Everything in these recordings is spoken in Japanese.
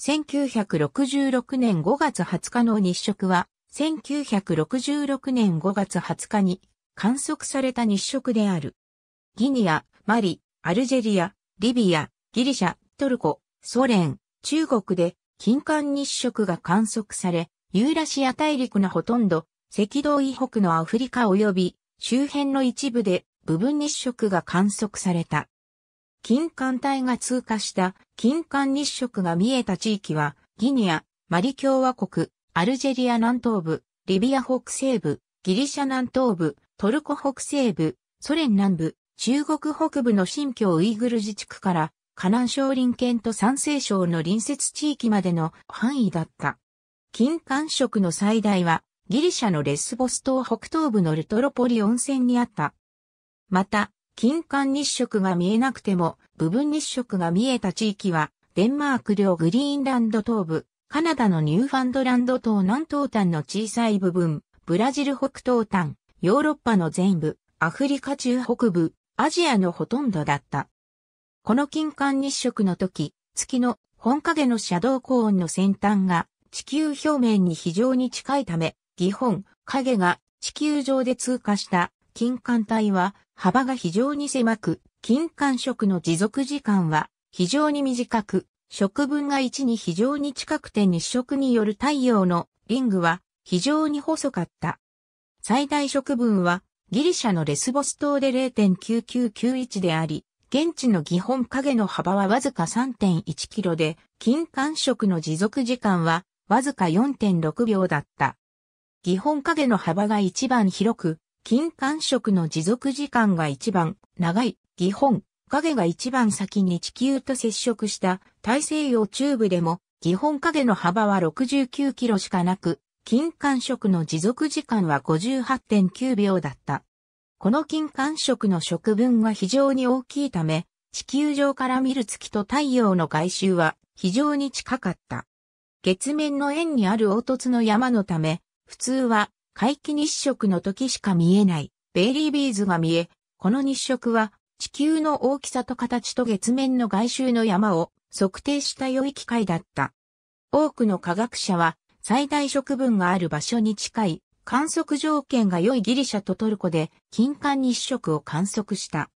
1966年5月20日の日食は、1966年5月20日に観測された日食である。ギニア、マリ、アルジェリア、リビア、ギリシャ、トルコ、ソ連、中国で金環日食が観測され、ユーラシア大陸のほとんど、赤道以北のアフリカ及び周辺の一部で部分日食が観測された。金環帯が通過した金環日食が見えた地域は、ギニア、マリ共和国、アルジェリア南東部、リビア北西部、ギリシャ南東部、トルコ北西部、ソ連南部、中国北部の新疆ウイグル自治区から、河南省林県と山西省の隣接地域までの範囲だった。金環食の最大は、ギリシャのレスボス島北東部のルトロポリ温泉にあった。また、金環日食が見えなくても、部分日食が見えた地域は、デンマーク領グリーンランド東部、カナダのニューファンドランド島南東端の小さい部分、ブラジル北東端、ヨーロッパの全部、アフリカ中北部、アジアのほとんどだった。この金環日食の時、月の本影のシャドウコーンの先端が地球表面に非常に近いため、基本、影が地球上で通過した金環帯は幅が非常に狭く、金管色の持続時間は非常に短く、食分が1に非常に近くて日食による太陽のリングは非常に細かった。最大食分はギリシャのレスボス島で0.9991であり、現地の基本影の幅はわずか3.1キロで、金管色の持続時間はわずか4.6秒だった。基本影の幅が一番広く、金管色の持続時間が一番長い、基本、影が一番先に地球と接触した大西洋中部でも、基本影の幅は69キロしかなく、金管色の持続時間は58.9秒だった。この金管色の食分が非常に大きいため、地球上から見る月と太陽の外周は非常に近かった。月面の円にある凹凸の山のため、普通は皆既日食の時しか見えない、ベイリービーズが見え、この日食は、地球の大きさと形と月面の外周の山を測定した良い機会だった。多くの科学者は、最大食分がある場所に近い、観測条件が良いギリシャとトルコで金環日食を観測した。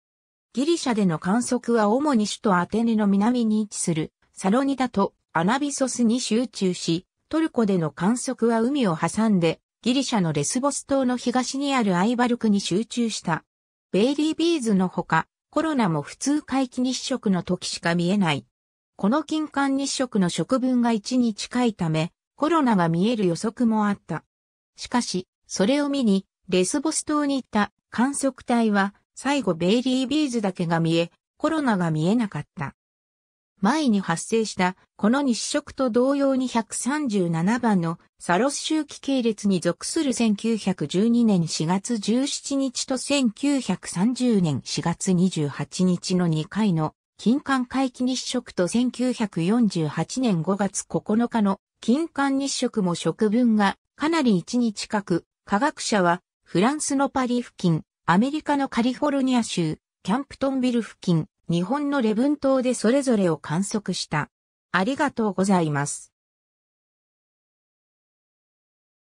ギリシャでの観測は主に首都アテネの南に位置するサロニダとアナビソスに集中し、トルコでの観測は海を挟んでギリシャのレスボス島の東にあるアイバルクに集中した。ベイリービーズのほか、コロナも普通回帰日食の時しか見えない。この金環日食の食分が1に近いため、コロナが見える予測もあった。しかし、それを見に、レスボス島に行った観測隊は、最後ベイリービーズだけが見え、コロナが見えなかった。前に発生したこの日食と同様に137番のサロス周期系列に属する1912年4月17日と1930年4月28日の2回の金環回帰日食と1948年5月9日の金環日食も食分がかなり1に近く、科学者はフランスのパリ付近、アメリカのカリフォルニア州、キャンプトンビル付近、日本の礼文島でそれぞれを観測した。ありがとうございます。